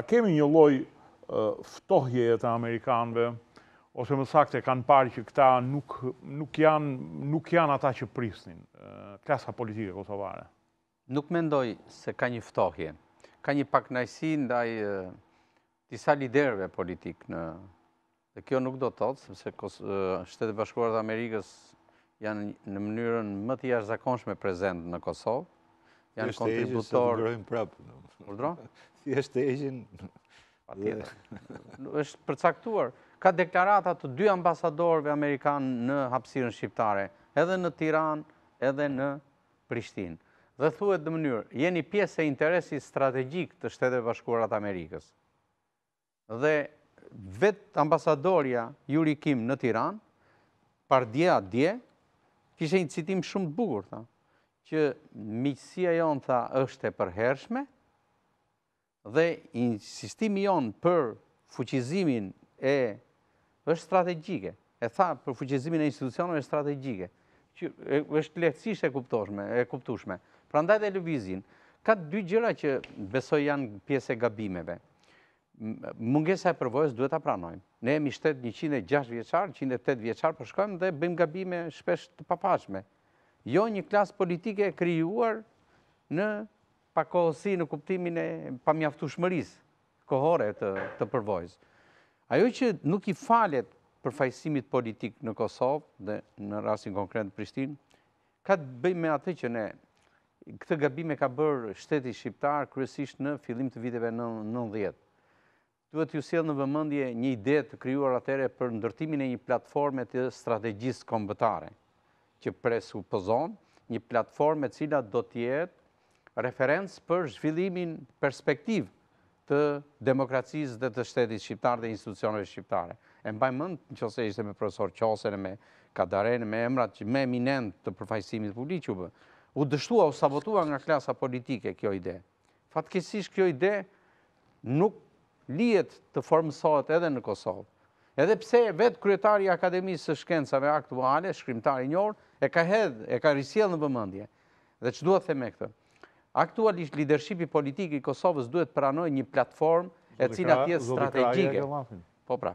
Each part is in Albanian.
A kemi një loj ftohje e të Amerikanëve, ose më sakte kanë parë që këta nuk, nuk, janë, nuk janë ata që prisnin, klasa politike kosovare? Nuk mendoj se ka një ftohje. Ka një pak nëjësi ndaj disa liderve politik në... Dhe kjo nuk do të thotë, sepse shtetë bashkuarët Amerikës janë në mënyrën më të jashtë zakonshme prezent në Kosovë, janë kontributor. Jështë e gjinë se mundrojmë prapë. Urdro? Jështë e gjinë... Pa tjetër. Êshtë përcaktuar. Ka deklaratat të dy ambasadorve Amerikanë në hapsirën shqiptare, edhe në Tiran, edhe në Prishtinë. Dhe thuet dhe mënyrë, jeni pjesë e interesi strategjik të shtetëve bashkurat Amerikës. Dhe vetë ambasadorja Juri Kim në Tiran, par dje atë dje, kishe një citim shumë të bugur, që miqësia jonë tha është e përhershme dhe insistimi jonë për fuqizimin e është strategjike. E tha për fuqizimin e institucionëve e strategjike. Që është lehtësisht e kuptoshme, e kuptushme. Pra ndajt e lëvizin, ka dy gjëra që besoj janë pjesë e gabimeve. Mungesa e përbojës duhet të pranojmë. Ne emi shtetë 106 vjeqarë, 108 vjeqarë përshkojmë dhe bëjmë gabime shpesh të papashme jo një klasë politike e kryuar në pakohësi në kuptimin e pamjaftu shmëris kohore të përvojës. Ajo që nuk i falet përfajsimit politik në Kosovë dhe në rrasin konkret në Prishtin, ka të bëj me atë që ne këtë gabime ka bërë shteti shqiptar kërësisht në filim të viteve 90. Duhet ju sjellë në vëmëndje një ide të kryuar atere për ndërtimin e një platforme të strategjistë kombëtare, që pëzon një platformë e cila do të jetë referencë për zhvillimin perspektiv të demokracisë dhe të shtetit shqiptar dhe institucioneve shqiptare. E mbaj mend nëse ishte me profesor Qosen e me Kadaren me emrat që më eminent të përfaqësimit publik u U dështua u sabotua nga klasa politike kjo ide. Fatkesish kjo ide nuk lijet të formësohet edhe në Kosovë edhe pse vetë kryetari i Akademisë së Shkencave Aktuale, shkrimtari i e ka hedh, e ka rrisëllën në vëmendje. Dhe ç'do të them me këtë? Aktualisht lidershipi politik i Kosovës duhet të pranojë një platformë e cila thjesht strategjike. Po pra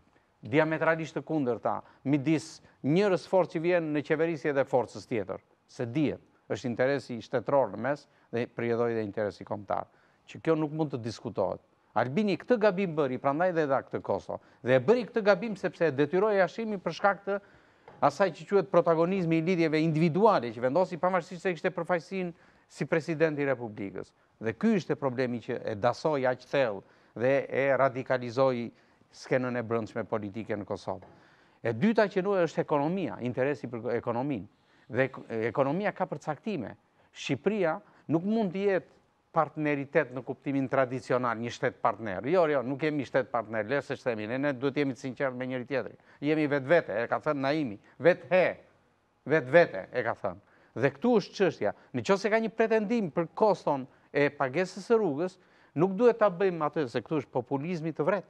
diametralisht të kunder ta, midis njërës forë që vjen në qeverisje dhe forës tjetër, se djetë është interesi shtetror në mes dhe përjedoj dhe interesi komtar, që kjo nuk mund të diskutohet. Albini këtë gabim bëri, prandaj dhe edha këtë koso, dhe e bëri këtë gabim sepse detyroj jashimi shkak të asaj që quetë protagonizmi i lidhjeve individuale që vendosi pamashtisht se ishte përfajsin si presidenti Republikës. Dhe kjo ishte problemi që e dasoj aqë thellë dhe e radikalizoj skenën e brëndshme politike në Kosovë. E dyta që nuk është ekonomia, interesi për ekonomin. Dhe ekonomia ka përcaktime. Shqipria nuk mund të jetë partneritet në kuptimin tradicional, një shtetë partner. Jo, jo, nuk jemi shtetë partner, lesë që themi, ne ne duhet jemi të sinqerë me njëri tjetëri. Jemi vetë vete, e ka thënë Naimi, vetë he, vetë vete, e ka thënë. Dhe këtu është qështja, në që se ka një pretendim për koston e pagesës e rrugës, nuk duhet të bëjmë atë, se këtu është populizmi të vretë.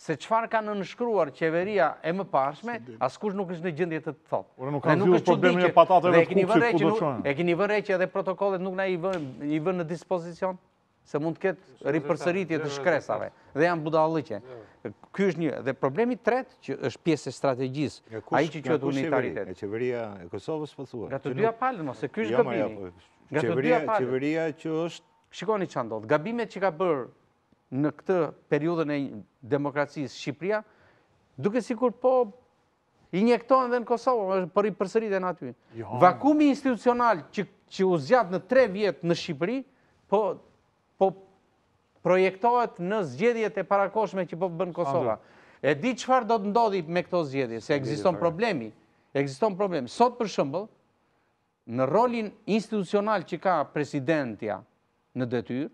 se çfarë kanë nënshkruar qeveria e mëparshme, askush nuk është në gjendje të thotë. Ora nuk kanë dhënë problemin e patateve të kuqit ku do çojnë. E keni vënë që edhe protokollet nuk na i vënë i vënë në dispozicion se mund të ketë ripërsëritje të shkresave dhe janë budalliqe. Ky është një dhe problemi i tretë që është pjesë e strategjisë, ai që quhet unitaritet. E qeveria e Kosovës po thuhet. Nga të dyja se ky është jo, jo, gabim. Po, qeveria, qeveria që është Shikoni çfarë ndodh. Gabimet që ka bërë në këtë periudën e demokracisë Shqipria, duke si kur po i njektohen dhe në Kosovë, për i përsërit e në aty. Jo. Vakumi institucional që u zjatë në tre vjetë në Shqipëri, po, po projektohet në zgjedhjet e parakoshme që po bënë Kosovë. E di qëfar do të ndodhi me këto zgjedhje, se egziston problemi. Egziston problemi. Sot për shëmbëll, në rolin institucional që ka presidentja në detyrë,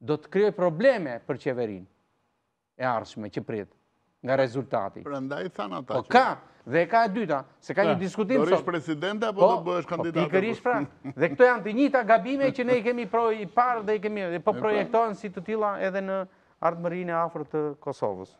do të krijoj probleme për qeverinë e arshme që prit nga rezultati. Prandaj than ata. Po ka dhe ka e dyta, se ka një diskutim Do rish president apo po, do bëhesh kandidat? Po pikërisht pra. Dhe këto janë të njëta gabime që ne i kemi pro i parë dhe i kemi po pra. projektojnë si të tilla edhe në ardhmërinë e afërt të Kosovës.